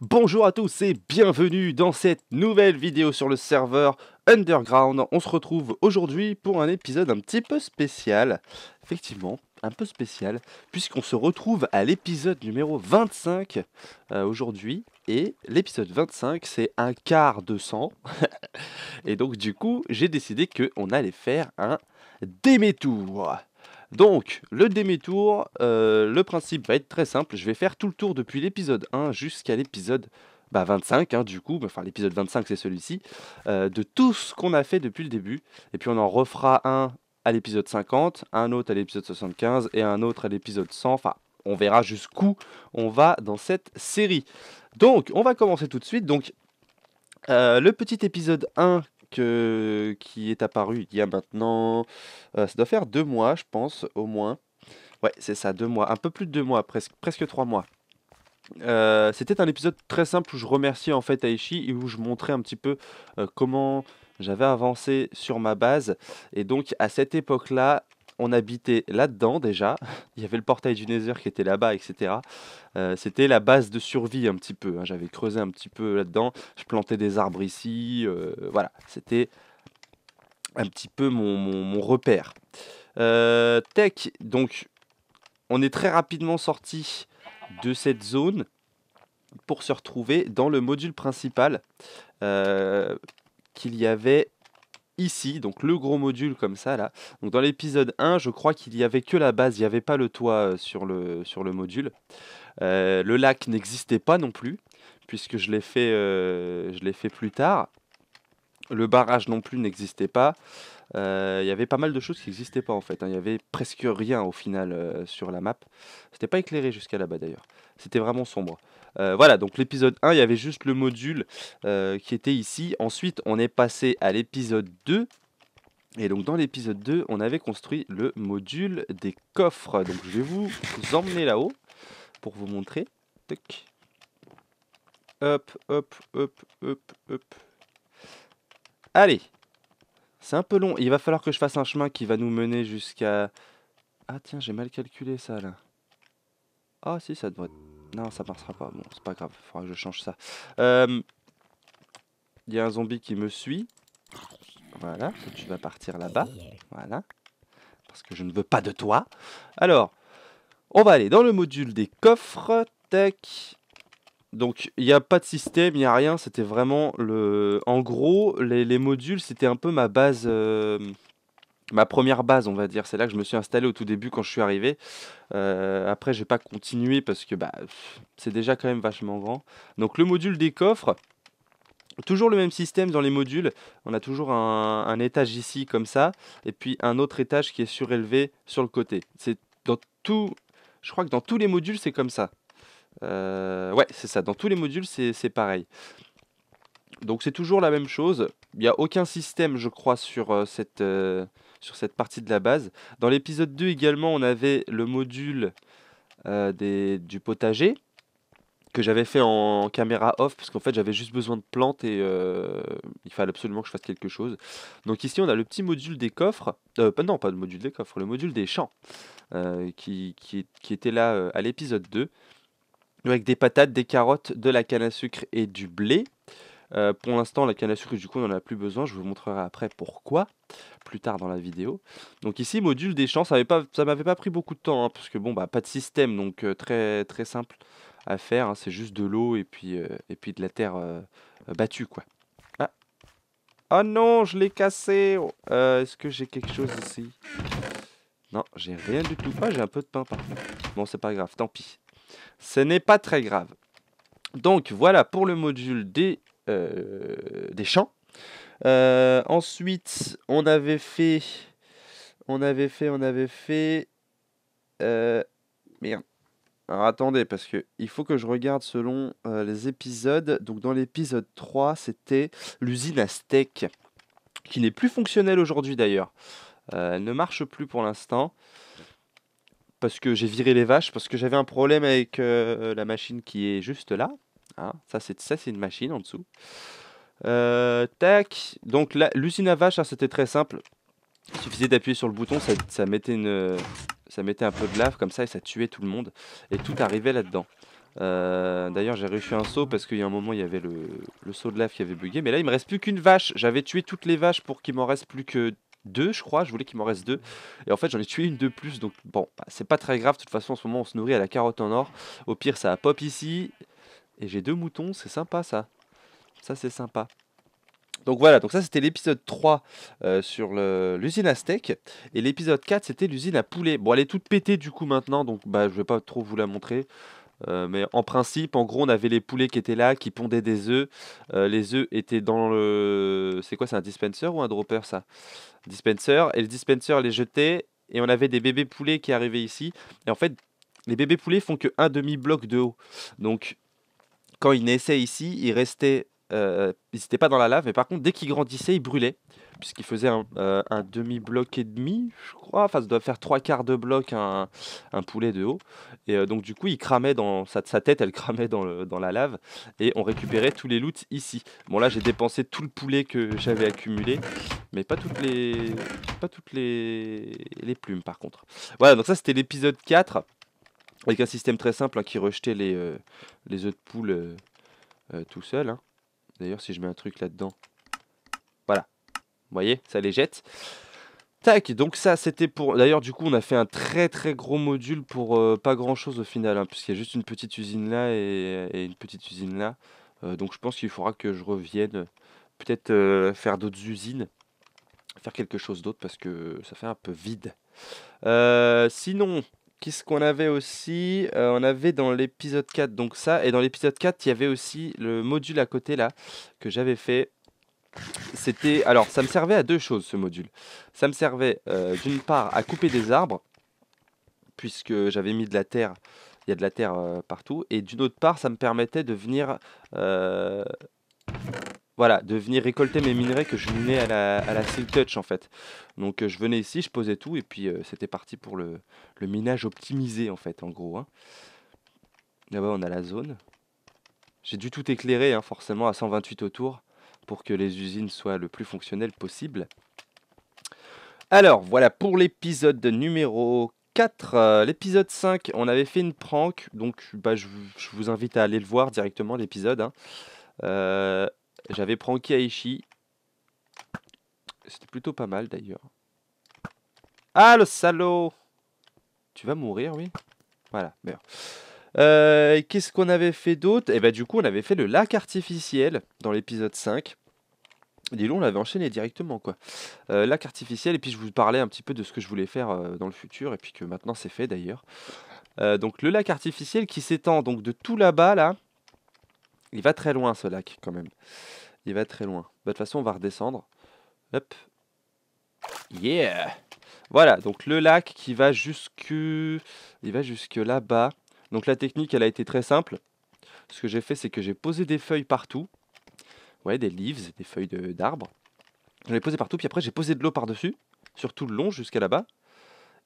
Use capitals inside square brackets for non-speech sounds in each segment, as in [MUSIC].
Bonjour à tous et bienvenue dans cette nouvelle vidéo sur le serveur Underground. On se retrouve aujourd'hui pour un épisode un petit peu spécial, effectivement, un peu spécial, puisqu'on se retrouve à l'épisode numéro 25 euh, aujourd'hui. Et l'épisode 25, c'est un quart de sang. [LAUGHS] et donc du coup, j'ai décidé qu'on allait faire un démétour. Donc, le demi-tour, euh, le principe va être très simple. Je vais faire tout le tour depuis l'épisode 1 jusqu'à l'épisode 25, bah, hein, du coup. Enfin, l'épisode 25, c'est celui-ci. Euh, de tout ce qu'on a fait depuis le début. Et puis, on en refera un à l'épisode 50, un autre à l'épisode 75 et un autre à l'épisode 100. Enfin, on verra jusqu'où on va dans cette série. Donc, on va commencer tout de suite. Donc, euh, le petit épisode 1 qui est apparu il y a maintenant, euh, ça doit faire deux mois, je pense, au moins. Ouais, c'est ça, deux mois, un peu plus de deux mois, presque, presque trois mois. Euh, c'était un épisode très simple où je remerciais en fait Aishi et où je montrais un petit peu euh, comment j'avais avancé sur ma base. Et donc à cette époque-là, on habitait là-dedans déjà. Il y avait le portail du Nether qui était là-bas, etc. Euh, c'était la base de survie un petit peu. Hein. J'avais creusé un petit peu là-dedans. Je plantais des arbres ici. Euh, voilà, c'était un petit peu mon, repère. Euh, tech, donc on est très rapidement sorti de cette zone pour se retrouver dans le module principal qu'il y avait ici, donc le gros module comme ça là. dans l'épisode 1, je crois qu'il n'y avait que la base, il n'y avait pas le toit euh, sur le, sur le module. Euh, le lac n'existait pas non plus, puisque je l'ai fait, euh, je l'ai fait plus tard. Le barrage non plus n'existait pas. Il y avait pas mal de choses qui n'existaient pas en fait. Hein. Il n'y y avait presque rien au final sur la map. C'était pas éclairé jusqu'à là-bas d'ailleurs. C'était vraiment sombre. Euh, voilà, donc l'épisode 1, il y avait juste le module euh, qui était ici. Ensuite, on est passé à l'épisode 2, et donc dans l'épisode 2, on avait construit le module des coffres. Donc je vais vous emmener là-haut pour vous montrer. Toc. Hop, hop, hop, hop, hop. Allez. C'est un peu long. Il va falloir que je fasse un chemin qui va nous mener jusqu'à... Ah tiens, j'ai mal calculé ça là. Ah si, ça devrait... Non, ça passera pas. Bon, c'est pas grave. il Faudra que je change ça. Il euh, y a un zombie qui me suit. Voilà. Tu vas partir là-bas. Voilà. Parce que je ne veux pas de toi. Alors, on va aller dans le module des coffres. Tech. Donc il n'y a pas de système, il n'y a rien, c'était vraiment le... En gros, les, modules, c'était un peu ma base, euh, ma première base, on va dire. C'est là que je me suis installé au tout début quand je suis arrivé. Euh, après, j'ai pas continué parce que bah, c'est déjà quand même vachement grand. Donc le module des coffres, toujours le même système dans les modules. On a toujours un, étage ici comme ça, et puis un autre étage qui est surélevé sur le côté. C'est dans tout, je crois que dans tous les modules c'est comme ça. Euh, ouais, c'est ça. Dans tous les modules c'est pareil. Donc c'est toujours la même chose. Il n'y a aucun système, je crois, sur euh, cette, euh, sur cette partie de la base. Dans l'épisode 2 également, on avait le module euh, des, du potager que j'avais fait en caméra off parce qu'en fait j'avais juste besoin de plantes et euh, il fallait absolument que je fasse quelque chose. Donc ici on a le petit module des coffres, euh, non pas le module des coffres, le module des champs euh, qui, qui, était là à l'épisode 2 avec des patates, des carottes, de la canne à sucre et du blé. Euh, pour l'instant, la canne à sucre, du coup, on n'en a plus besoin. Je vous montrerai après pourquoi, plus tard dans la vidéo. Donc ici, module des champs, ça ne m'avait pas pris beaucoup de temps, hein, parce que bon, bah, pas de système, donc euh, très, très simple à faire. Hein. C'est juste de l'eau et, puis euh, et puis de la terre battue, quoi. Ah. Oh non, je l'ai cassé Est-ce que j'ai quelque chose ici Non, j'ai rien du tout. Ah, j'ai un peu de pain, par Bon, c'est pas grave, tant pis. Ce n'est pas très grave. Donc voilà pour le module des euh, des champs. Euh, ensuite, on avait fait. On avait fait, on avait fait. Euh, merde. Alors attendez, parce que il faut que je regarde selon les épisodes. Donc dans l'épisode 3, c'était l'usine Aztec qui n'est plus fonctionnelle aujourd'hui d'ailleurs. elle ne marche plus pour l'instant. Parce que j'ai viré les vaches, parce que j'avais un problème avec la machine qui est juste là. Ah, ça, c'est, une machine en dessous. Euh, tac. Donc la l'usine à vache, hein, c'était très simple. Il suffisait d'appuyer sur le bouton, ça, mettait une, ça un peu de lave comme ça et ça tuait tout le monde. Et tout arrivait là-dedans. Euh, d'ailleurs, j'ai réussi un saut parce qu'il y a un moment, il y avait le, saut de lave qui avait bugué. Mais là, il me reste plus qu'une vache. J'avais tué toutes les vaches pour qu'il m'en reste plus que deux, je crois. Je voulais qu'il m'en reste deux. Et en fait, j'en ai tué une de plus. Donc, bon, bah, c'est pas très grave. De toute façon, en ce moment, on se nourrit à la carotte en or. Au pire, ça pop ici. Et j'ai deux moutons, c'est sympa ça. Ça c'est sympa. Donc voilà, donc ça c'était l'épisode 3 euh, sur l'usine à steak. Et l'épisode 4 c'était l'usine à poulet. Bon elle est toute pétée du coup maintenant, donc bah, je vais pas trop vous la montrer. Euh, mais en principe, en gros, on avait les poulets qui étaient là, qui pondaient des œufs. Euh, les œufs étaient dans le. C'est quoi, c'est un dispenser ou un dropper ça Dispenser. Et le dispenser les jetait. Et on avait des bébés poulets qui arrivaient ici. Et en fait, les bébés poulets font que un demi-bloc de haut. Donc, quand il naissait ici, il restait, euh, il n'était pas dans la lave, mais par contre, dès qu'il grandissait, il brûlait, puisqu'il faisait un, euh, demi-bloc et demi, je crois, enfin, ça doit faire trois quarts de bloc un, poulet de haut. Et euh, donc, du coup, il cramait dans sa, tête, elle cramait dans, la lave, et on récupérait tous les loots ici. Bon, là, j'ai dépensé tout le poulet que j'avais accumulé, mais pas toutes les, les plumes, par contre. Voilà, donc ça, c'était l'épisode 4 avec un système très simple hein, qui rejetait euh, les, œufs de poule euh, euh, tout seul. Hein. D'ailleurs, si je mets un truc là-dedans, voilà. Vous voyez, ça les jette. Tac, donc ça c'était pour... D'ailleurs du coup on a fait un très très gros module pour pas grand chose au final, hein, puisqu'il y a juste une petite usine là et une petite usine là. donc je pense qu'il faudra que je revienne, peut-être faire d'autres usines, faire quelque chose d'autre, parce que ça fait un peu vide. sinon, Qu'est-ce qu'on avait aussi euh, On avait dans l'épisode 4 donc ça, et dans l'épisode 4, il y avait aussi le module à côté là que j'avais fait. C'était alors ça me servait à deux choses ce module. Ça me servait euh, d'une part à couper des arbres puisque j'avais mis de la terre, il y a de la terre euh, partout, et d'une autre part ça me permettait de venir voilà, de venir récolter mes minerais que je minais à la, à Touch en fait. Donc euh, je venais ici, je posais tout et puis euh, c'était parti pour le, minage optimisé en fait, en gros. Hein. Là-bas on a la zone. J'ai dû tout éclairer hein, forcément à 128 autour pour que les usines soient le plus fonctionnelles possible. Alors voilà pour l'épisode numéro 4, euh, l'épisode 5, on avait fait une prank, donc bah, je, vous invite à aller le voir directement l'épisode. Hein. Euh, j'avais pranké Aishi. C'était plutôt pas mal d'ailleurs. Ah le salaud Tu vas mourir, oui Voilà, Mais euh, Qu'est-ce qu'on avait fait d'autre Et eh bah du coup on avait fait le lac artificiel dans l'épisode 5. Dis on l'avait enchaîné directement quoi. Euh, lac artificiel et puis je vous parlais un petit peu de ce que je voulais faire euh, dans le futur et puis que maintenant c'est fait d'ailleurs. donc le lac artificiel qui s'étend donc de tout là-bas là, il va très loin ce lac quand même. Il va très loin. Bah, de toute façon, on va redescendre. Hop. Yeah Voilà, donc le lac qui va jusque... Il va jusque là-bas. Donc la technique, elle a été très simple. Ce que j'ai fait, c'est que j'ai posé des feuilles partout. Ouais, des leaves, des feuilles d'arbres. De, je les posé partout, puis après j'ai posé de l'eau par-dessus, sur tout le long jusqu'à là-bas.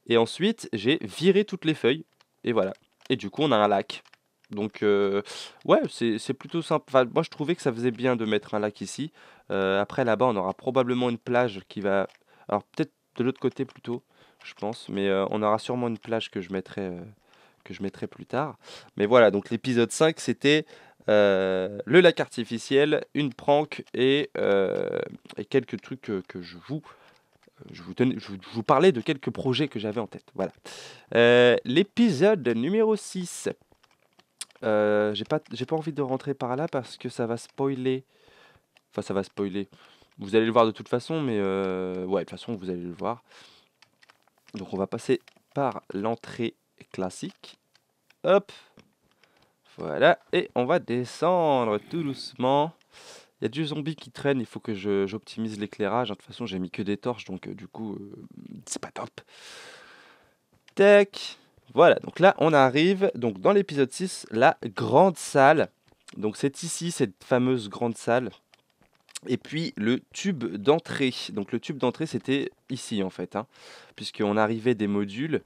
Et ensuite, j'ai viré toutes les feuilles. Et voilà. Et du coup, on a un lac. Donc, euh, ouais, c'est plutôt simple. moi, je trouvais que ça faisait bien de mettre un lac ici. Euh, après, là-bas, on aura probablement une plage qui va. Alors, peut-être de l'autre côté plutôt, je pense. Mais euh, on aura sûrement une plage que je mettrai, que je mettrai plus tard. Mais voilà, donc l'épisode 5, c'était le lac artificiel, une prank et, quelques trucs que, je vous. Je vous, parlais de quelques projets que j'avais en tête. Voilà. L'épisode numéro 6, euh, j'ai pas, envie de rentrer par là parce que ça va spoiler. Enfin, ça va spoiler. Vous allez le voir de toute façon, mais euh, ouais, de toute façon, vous allez le voir. Donc, on va passer par l'entrée classique. Hop, voilà, et on va descendre tout doucement. Il y a du zombie qui traîne, il faut que j'optimise l'éclairage. De toute façon, j'ai mis que des torches, donc euh, du coup, c'est pas top. Tac. Voilà, donc là on arrive donc dans l'épisode 6, la grande salle. Donc c'est ici cette fameuse grande salle. Et puis le tube d'entrée. Donc le tube d'entrée c'était ici en fait, hein, puisqu'on arrivait des modules.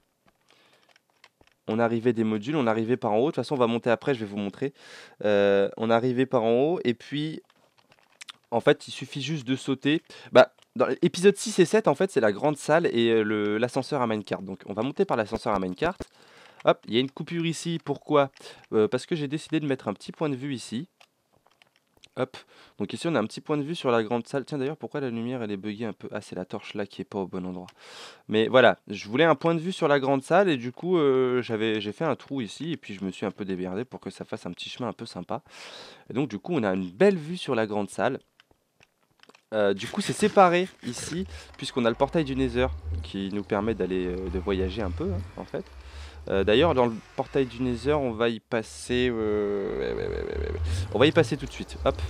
On arrivait des modules, on arrivait par en haut. De toute façon, on va monter après, je vais vous montrer. Euh, on arrivait par en haut, et puis en fait, il suffit juste de sauter. Bah, dans l'épisode 6 et 7, en fait, c'est la grande salle et euh, l'ascenseur à minecart. Donc, on va monter par l'ascenseur à minecart. Hop, il y a une coupure ici. Pourquoi euh, Parce que j'ai décidé de mettre un petit point de vue ici. Hop. Donc ici, on a un petit point de vue sur la grande salle. Tiens, d'ailleurs, pourquoi la lumière, elle est buggée un peu Ah, c'est la torche là qui est pas au bon endroit. Mais voilà, je voulais un point de vue sur la grande salle et du coup, euh, j'ai fait un trou ici et puis je me suis un peu débardé pour que ça fasse un petit chemin un peu sympa. Et donc, du coup, on a une belle vue sur la grande salle. Euh, du coup, c'est séparé ici, puisqu'on a le portail du Nether qui nous permet d'aller euh, de voyager un peu, hein, en fait. Euh, d'ailleurs, dans le portail du Nether, on va y passer. On va y passer tout de suite. Hop.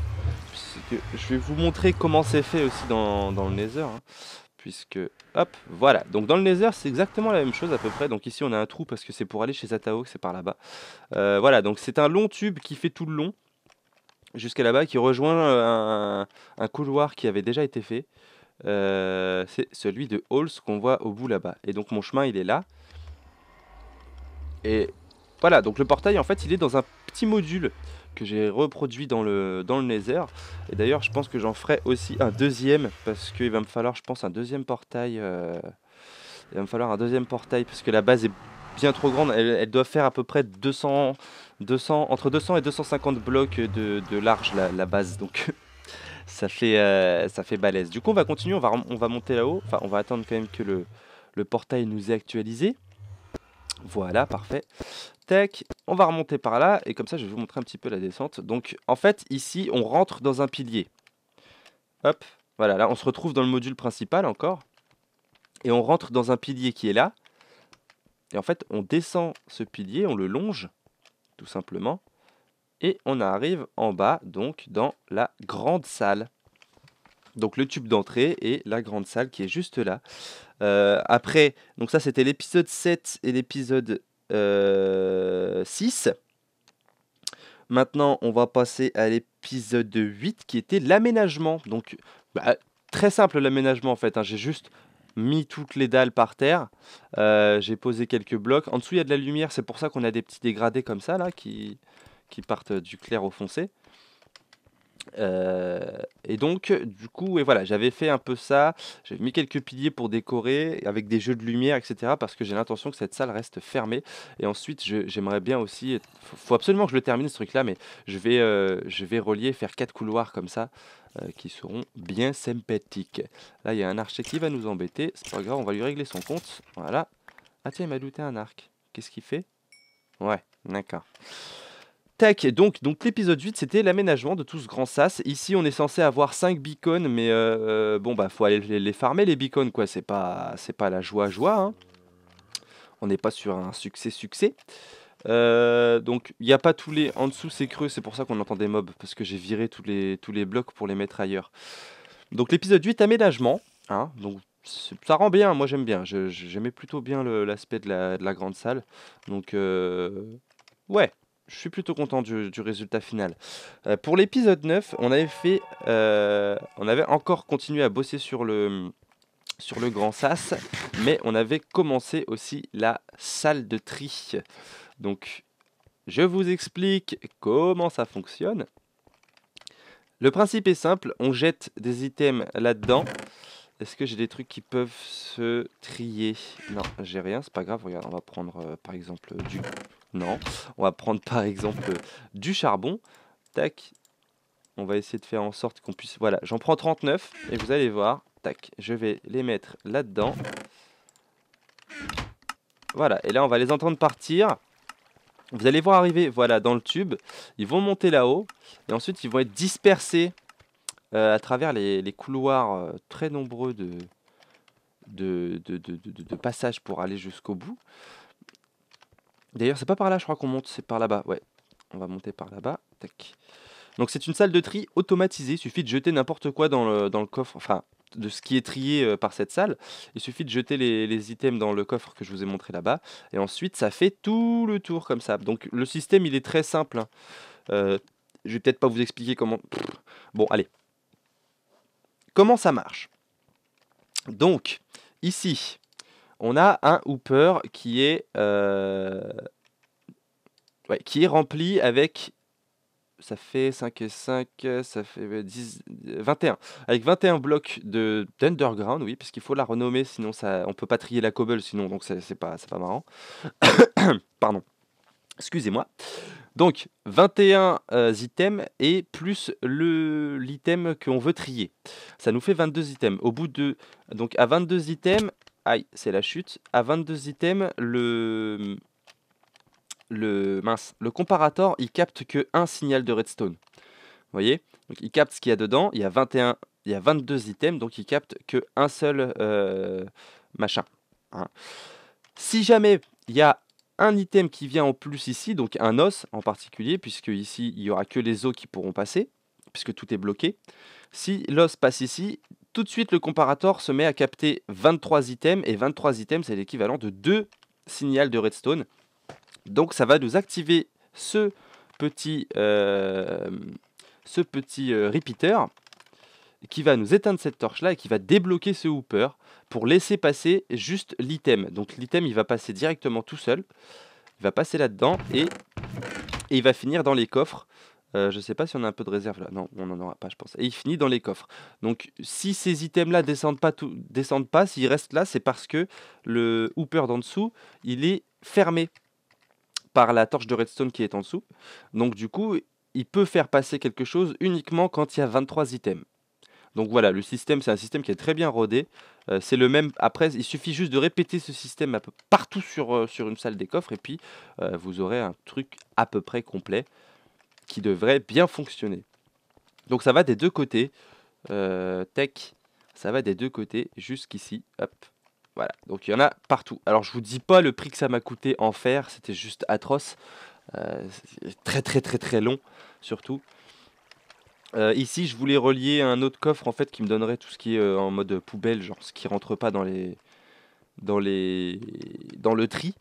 Je vais vous montrer comment c'est fait aussi dans, dans le Nether. Hein. puisque, hop, voilà. Donc dans le Nether, c'est exactement la même chose à peu près. Donc ici, on a un trou parce que c'est pour aller chez Atao, c'est par là-bas. voilà, donc c'est un long tube qui fait tout le long jusqu'à là-bas, qui rejoint euh, un, couloir qui avait déjà été fait. Euh, c'est celui de Halls qu'on voit au bout là-bas. Et donc mon chemin, il est là. Et voilà, donc le portail, en fait, il est dans un petit module que j'ai reproduit dans le, dans Nether. Et d'ailleurs, je pense que j'en ferai aussi un deuxième, parce qu'il va me falloir, je pense, un deuxième portail. Euh, il va me falloir un deuxième portail, parce que la base est bien trop grande. Elle, elle doit faire à peu près 200, entre 200 et 250 blocs de, de large la, base, donc [LAUGHS] ça fait, euh, ça fait balèze. Du coup, on va continuer, on va, on va monter là-haut, enfin, on va attendre quand même que le, le portail nous ait actualisé. Voilà, parfait. Tac, on va remonter par là, et comme ça, je vais vous montrer un petit peu la descente. Donc, en fait, ici, on rentre dans un pilier. Hop, voilà, là, on se retrouve dans le module principal encore, et on rentre dans un pilier qui est là. Et en fait, on descend ce pilier, on le longe, tout simplement. Et on arrive en bas, donc dans la grande salle. Donc le tube d'entrée et la grande salle qui est juste là. Euh, après, donc ça c'était l'épisode 7 et l'épisode 6. Euh, Maintenant, on va passer à l'épisode 8 qui était l'aménagement. Donc bah, très simple l'aménagement en fait. Hein. J'ai juste mis toutes les dalles par terre. Euh, j'ai posé quelques blocs. En dessous, il y a de la lumière. C'est pour ça qu'on a des petits dégradés comme ça, là, qui partent du clair au foncé. Euh, et donc, du coup, et voilà, j'avais fait un peu ça. J'avais mis quelques piliers pour décorer avec des jeux de lumière, etc. Parce que j'ai l'intention que cette salle reste fermée. Et ensuite, j'aimerais bien aussi. il faut absolument que je le termine ce truc-là, mais je vais, euh, je vais relier, faire quatre couloirs comme ça. Euh, qui seront bien sympathiques. Là, il y a un archer qui va nous embêter. C'est pas grave, on va lui régler son compte. Voilà. Ah tiens, il m'a douté un arc. Qu'est-ce qu'il fait Ouais, d'accord donc, donc l'épisode 8, c'était l'aménagement de tout ce grand sas. Ici, on est censé avoir 5 beacons, mais euh, euh, bon, bah faut aller les, farmer les beacons, quoi. C'est pas, c'est pas la joie joie. Hein. On n'est pas sur un succès succès. Euh, donc il n'y a pas tous les... En dessous c'est creux, c'est pour ça qu'on entend des mobs, parce que j'ai viré tous les, tous les blocs pour les mettre ailleurs. Donc l'épisode 8, aménagement. Hein. donc ça rend bien, moi j'aime bien. J'aimais plutôt bien l'aspect de, la, grande salle. Donc ouais, je suis plutôt content du, résultat final. Euh, pour l'épisode 9, on avait fait, euh, on avait encore continué à bosser sur le sur le grand sas, mais on avait commencé aussi la salle de tri. Donc, je vous explique comment ça fonctionne. Le principe est simple, on jette des items là-dedans. Est-ce que j'ai des trucs qui peuvent se trier Non, j'ai rien, c'est pas grave. Regarde, on va prendre euh, par exemple du non. On va prendre [LAUGHS] par exemple du charbon. Tac. On va essayer de faire en sorte qu'on puisse... Voilà, j'en prends 39 et vous allez voir. Tac, je vais les mettre là-dedans. Voilà, et là on va les entendre partir. Vous allez voir arriver, voilà, dans le tube. Ils vont monter là-haut et ensuite ils vont être dispersés euh, à travers les, couloirs euh, très nombreux de, passages pour aller jusqu'au bout. D'ailleurs, c'est pas par là, je crois qu'on monte, c'est par là-bas. Ouais, on va monter par là-bas. Tac. Donc c'est une salle de tri automatisée. Il suffit de jeter n'importe quoi dans le, coffre, enfin de ce qui est trié euh, par cette salle. Il suffit de jeter les, items dans le coffre que je vous ai montré là-bas. Et ensuite, ça fait tout le tour comme ça. Donc le système, il est très simple. Hein. Euh, je vais peut-être pas vous expliquer comment... Bon, allez. Comment ça marche Donc, ici, on a un hooper qui est, euh, rempli avec. Ça fait 5 et 5, ça fait 10, 21. Avec 21 blocs de d'underground, oui, puisqu'il faut la renommer, sinon ça, on peut pas trier la cobble, sinon, donc c'est pas, pas marrant. [COUGHS] Pardon. Excusez-moi. Donc 21 euh, items et plus l'item qu'on veut trier. Ça nous fait 22 items. Au bout de donc à 22 items, Aïe, c'est la chute. À 22 items, le... Le, mince, le comparator, il capte que un signal de redstone. Vous voyez il capte ce qu'il y a dedans. Il y a, 21, il y a 22 items, donc il capte que un seul euh, machin. Hein. Si jamais il y a un item qui vient en plus ici, donc un os en particulier, puisque ici il n'y aura que les os qui pourront passer, puisque tout est bloqué. Si l'os passe ici, tout de suite, le comparateur se met à capter 23 items, et 23 items, c'est l'équivalent de deux signaux de redstone. Donc ça va nous activer ce petit, euh, ce petit euh, repeater qui va nous éteindre cette torche là et qui va débloquer ce hooper pour laisser passer juste l'item. Donc l'item il va passer directement tout seul, il va passer là-dedans et, et, il va finir dans les coffres euh, je ne sais pas si on a un peu de réserve là. Non, on n'en aura pas, je pense. Et il finit dans les coffres. Donc, si ces items-là ne descendent pas, s'ils restent là, c'est parce que le hooper d'en dessous, il est fermé par la torche de redstone qui est en dessous. Donc, du coup, il peut faire passer quelque chose uniquement quand il y a 23 items. Donc voilà, le système, c'est un système qui est très bien rodé. Euh, c'est le même. Après, il suffit juste de répéter ce système un peu partout sur, euh, sur une salle des coffres et puis vous aurez un truc à peu près complet qui devrait bien fonctionner. Donc ça va des deux côtés. Euh, tech, ça va des deux côtés jusqu'ici. Voilà, donc il y en a partout. Alors je vous dis pas le prix que ça m'a coûté en faire, c'était juste atroce. Euh, très très très très long surtout. Euh, ici je voulais relier un autre coffre en fait qui me donnerait tout ce qui est en mode poubelle, genre ce qui rentre pas dans les. dans les. dans le tri.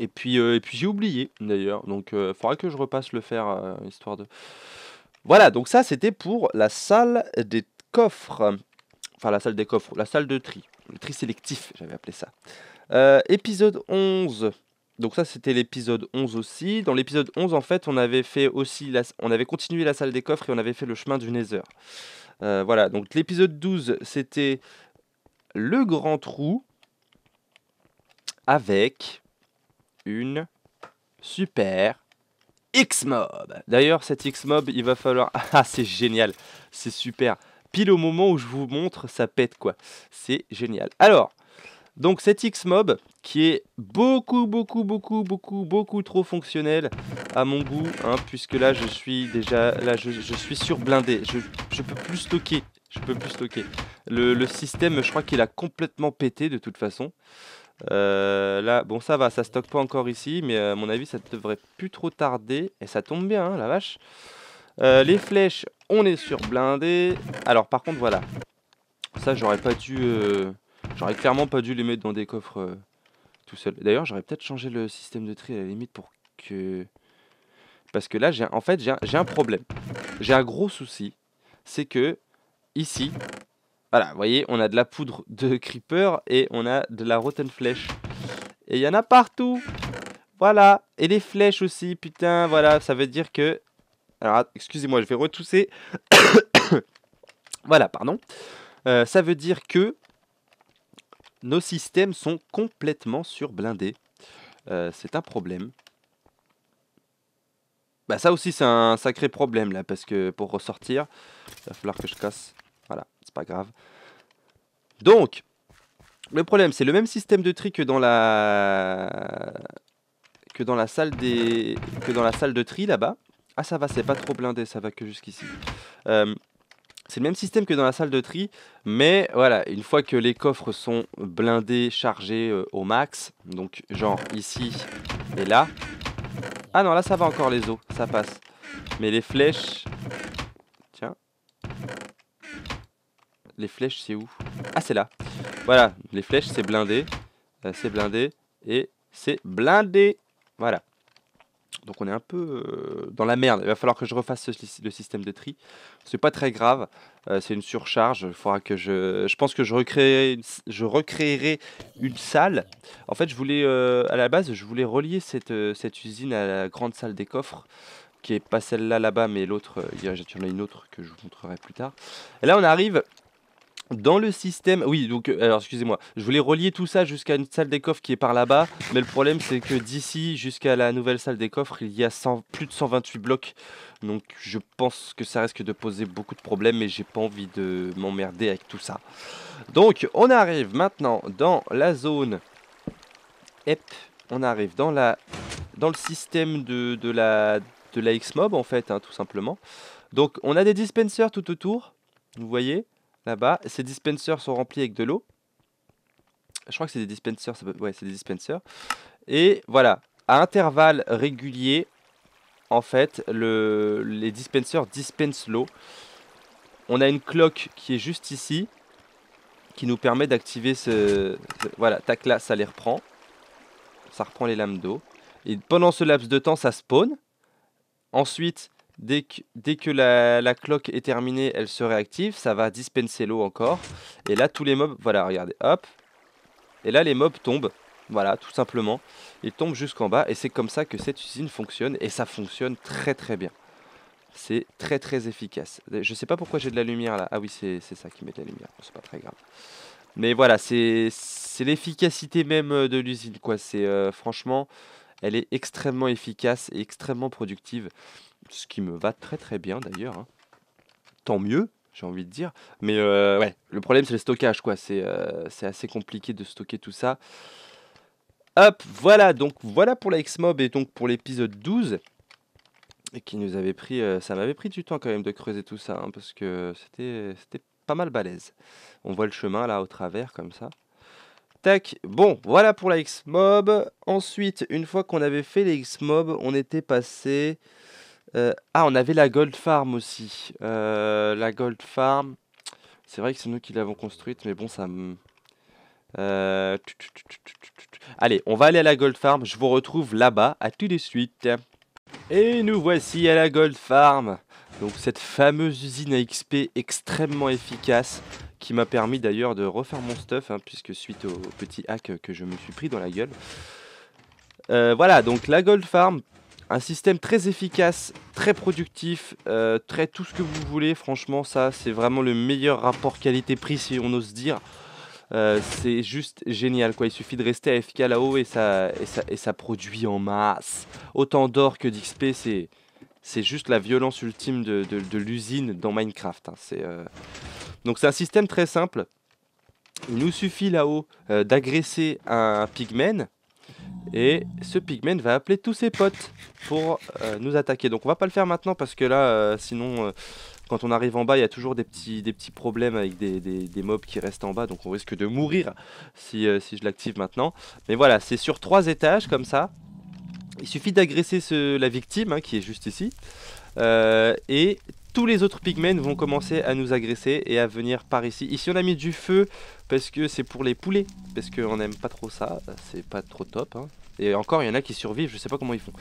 Et puis, euh, puis j'ai oublié d'ailleurs, donc il euh, faudra que je repasse le faire euh, histoire de. Voilà, donc ça c'était pour la salle des coffres, enfin la salle des coffres, la salle de tri, le tri sélectif, j'avais appelé ça. épisode 11. Donc ça c'était l'épisode 11 aussi. Dans l'épisode 11 en fait on avait fait aussi on avait continué la salle des coffres et on avait fait le chemin du Nether. voilà, donc l'épisode 12 c'était le grand trou avec une super X-Mob. D'ailleurs, cette X-Mob, il va falloir... [LAUGHS] Ah, c'est génial, c'est super. Pile au moment où je vous montre, ça pète quoi. C'est génial. Alors, donc cette X-Mob, qui est beaucoup, beaucoup, beaucoup, beaucoup, beaucoup trop fonctionnel à mon goût, hein, puisque là, je suis déjà... Là, je, suis surblindé. Je, je peux plus stocker. Je peux plus stocker. Le, le système, je crois qu'il a complètement pété de toute façon. Euh, là, bon, ça va, ça stocke pas encore ici, mais euh, à mon avis, ça devrait plus trop tarder. Et ça tombe bien, hein, la vache. Euh, les flèches, on est sur blindé. Alors, par contre, voilà. Ça, j'aurais pas dû. J'aurais clairement pas dû les mettre dans des coffres tout seul. D'ailleurs, j'aurais peut-être changé le système de tri à la limite pour que. Parce que là, j'ai, en fait, j'ai un problème. J'ai un gros souci. C'est que, ici, voilà, vous voyez, on a de la poudre de creeper et on a de la rotten flèche. Et il y en a partout Voilà Et les flèches aussi, putain, voilà, ça veut dire que... Alors, excusez-moi, je vais retousser. [COUGHS] voilà, pardon. Euh, ça veut dire que nos systèmes sont complètement surblindés. Euh, c'est un problème. Bah ça aussi c'est un sacré problème là, parce que pour ressortir, il va falloir que je casse pas grave. Donc, le problème, c'est le même système de tri que dans la que dans la salle des que dans la salle de tri là-bas. Ah ça va, c'est pas trop blindé, ça va que jusqu'ici. Euh, c'est le même système que dans la salle de tri, mais voilà, une fois que les coffres sont blindés, chargés euh, au max, donc genre ici et là. Ah non, là ça va encore les os, ça passe. Mais les flèches, Les flèches, c'est où Ah, c'est là. Voilà, les flèches, c'est blindé. Euh, c'est blindé. Et c'est blindé. Voilà. Donc on est un peu euh, dans la merde. Il va falloir que je refasse le système de tri. C'est pas très grave. Euh, c'est une surcharge. Il faudra que je. Je pense que je recréerai une, je recréerai une salle. En fait, je voulais à la base, je voulais relier cette, cette usine à la grande salle des coffres qui est pas celle-là là-bas, mais l'autre, il y en a une autre que je vous montrerai plus tard. Et là, on arrive dans le système, oui, donc, euh, alors excusez-moi, je voulais relier tout ça jusqu'à une salle des coffres qui est par là-bas, mais le problème c'est que d'ici jusqu'à la nouvelle salle des coffres, il y a plus de 128 blocs, donc je pense que ça risque de poser beaucoup de problèmes et j'ai pas envie de m'emmerder avec tout ça. Donc on arrive maintenant dans la zone, Hep, on arrive dans, la, dans le système de, la, de la X-Mob en fait, hein, tout simplement. Donc on a des dispensers tout autour, vous voyez là-bas. Ces dispensers sont remplis avec de l'eau. Je crois que c'est des dispensers. Ouais, c'est des dispensers. Et voilà, à intervalles réguliers, en fait, les dispensers dispensent l'eau. On a une cloque qui est juste ici, qui nous permet d'activer ce... Voilà, tac là, ça les reprend. Ça reprend les lames d'eau. Et pendant ce laps de temps, ça spawn. Ensuite, Dès que, la, cloque est terminée, elle se réactive. Ça va dispenser l'eau encore. Et là, tous les mobs... Voilà, regardez. Hop. Et là, les mobs tombent. Voilà, tout simplement. Ils tombent jusqu'en bas. Et c'est comme ça que cette usine fonctionne. Et ça fonctionne très très bien. C'est très très efficace. Je sais pas pourquoi j'ai de la lumière là. Ah oui, c'est ça qui met de la lumière. C'est pas très grave. Mais voilà, c'est l'efficacité même euh, de l'usine. quoi. C'est euh, Franchement, elle est extrêmement efficace et extrêmement productive ce qui me va très très bien d'ailleurs. Hein. Tant mieux, j'ai envie de dire. Mais euh, ouais, le problème c'est le stockage, quoi. Euh, c'est assez compliqué de stocker tout ça. Hop, voilà, donc voilà pour la X-Mob et donc pour l'épisode 12. Et qui nous avait pris, euh, ça m'avait pris du temps quand même de creuser tout ça, hein, parce que c'était c'était pas mal balèze. On voit le chemin là au travers comme ça. Tac, bon, voilà pour la X-Mob. Ensuite, une fois qu'on avait fait les X-Mob, on était passé euh, ah, on avait la Gold Farm aussi. Euh, la Gold Farm. C'est vrai que c'est nous qui l'avons construite, mais bon, ça me... Euh, Allez, on va aller à la Gold Farm. Je vous retrouve là-bas. À tout de suite. Et nous voici à la Gold Farm. Donc cette fameuse usine à XP extrêmement efficace qui m'a permis d'ailleurs de refaire mon stuff hein, puisque suite au petit hack que je me suis pris dans la gueule. voilà, donc la Gold Farm, un système très efficace, très productif, euh, très tout ce que vous voulez. Franchement, ça, c'est vraiment le meilleur rapport qualité-prix, si on ose dire. Euh, c'est juste génial quoi. Il suffit de rester à FK là-haut et ça, produit en masse. Autant d'or que d'XP, c'est, juste la violence ultime de, l'usine dans Minecraft. Hein. C'est, euh, Donc c'est un système très simple. Il nous suffit là-haut d'agresser un pigmen et ce pigmen va appeler tous ses potes pour euh, nous attaquer. Donc on va pas le faire maintenant parce que là, euh, sinon, euh, quand on arrive en bas, il y a toujours des petits, des petits problèmes avec des, mobs qui restent en bas. Donc on risque de mourir si, je l'active maintenant. Mais voilà, c'est sur trois étages comme ça. Il suffit d'agresser la victime hein, qui est juste ici. et tous les autres pigmen vont commencer à nous agresser et à venir par ici. Ici on a mis du feu parce que c'est pour les poulets, parce qu'on n'aime pas trop ça, c'est pas trop top. Hein. Et encore il y en a qui survivent, je sais pas comment ils font.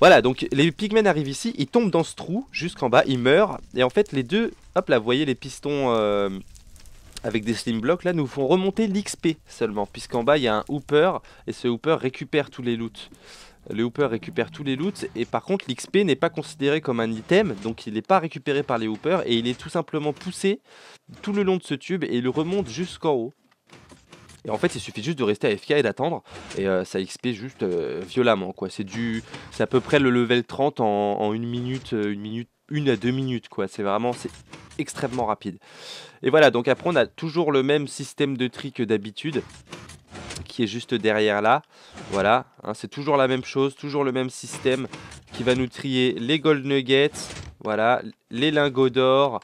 Voilà, donc les pigmen arrivent ici, ils tombent dans ce trou jusqu'en bas, ils meurent. Et en fait, les deux, hop là, vous voyez les pistons euh, avec des slim blocks, là, nous font remonter l'XP seulement. Puisqu'en bas, il y a un hooper, et ce hooper récupère tous les loots le Hooper récupère tous les loots et par contre l'XP n'est pas considéré comme un item donc il n'est pas récupéré par les Hoopers et il est tout simplement poussé tout le long de ce tube et il remonte jusqu'en haut. Et en fait il suffit juste de rester à FK et d'attendre et euh, ça XP juste euh, violemment quoi. C'est du c'est à peu près le level 30 en, en une minute, euh, une minute, une à deux minutes quoi. C'est vraiment c'est extrêmement rapide. Et voilà donc après on a toujours le même système de tri que d'habitude qui est juste derrière là. Voilà, hein, c'est toujours la même chose, toujours le même système qui va nous trier les gold nuggets, voilà, les lingots d'or.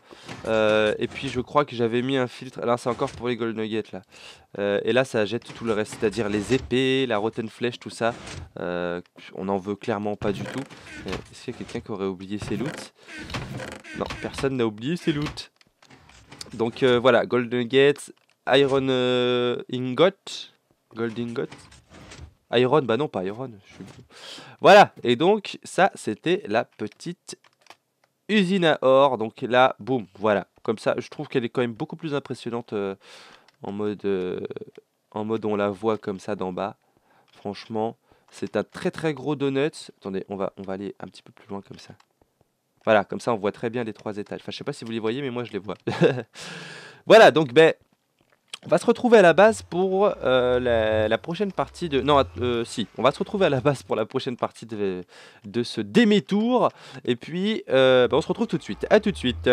Euh, et puis je crois que j'avais mis un filtre. Là, c'est encore pour les gold nuggets là. Euh, et là, ça jette tout le reste, c'est-à-dire les épées, la rotten flèche, tout ça. Euh, on n'en veut clairement pas du tout. Est-ce qu'il y a quelqu'un qui aurait oublié ses loots Non, personne n'a oublié ses loots. Donc voilà, gold nuggets, iron ingot. Goldingot, Got Iron, bah non, pas Iron. Voilà, et donc, ça, c'était la petite usine à or. Donc là, boum, voilà. Comme ça, je trouve qu'elle est quand même beaucoup plus impressionnante euh, en, mode, euh, en mode on la voit comme ça d'en bas. Franchement, c'est un très très gros donut. Attendez, on va, on va aller un petit peu plus loin comme ça. Voilà, comme ça on voit très bien les trois étages. Enfin, je sais pas si vous les voyez, mais moi je les vois. [LAUGHS] voilà, donc ben, on va se retrouver à la base pour euh, la, prochaine partie de... Non, euh, si, on va se retrouver à la base pour la prochaine partie de, de ce tour Et puis, euh, bah, on se retrouve tout de suite. à tout de suite.